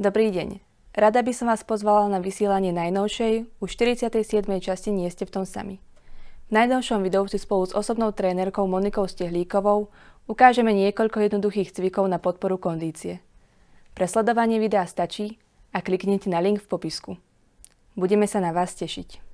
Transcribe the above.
Dobrý deň. Rada by som vás pozvala na vysielanie najnovšej, už 47. časti Nie ste v tom sami. V najnovšom videu si spolu s osobnou trénerkou Monikou Stehlíkovou ukážeme niekoľko jednoduchých cvikov na podporu kondície. Pre sledovanie videa stačí a kliknite na link v popisku. Budeme sa na vás tešiť.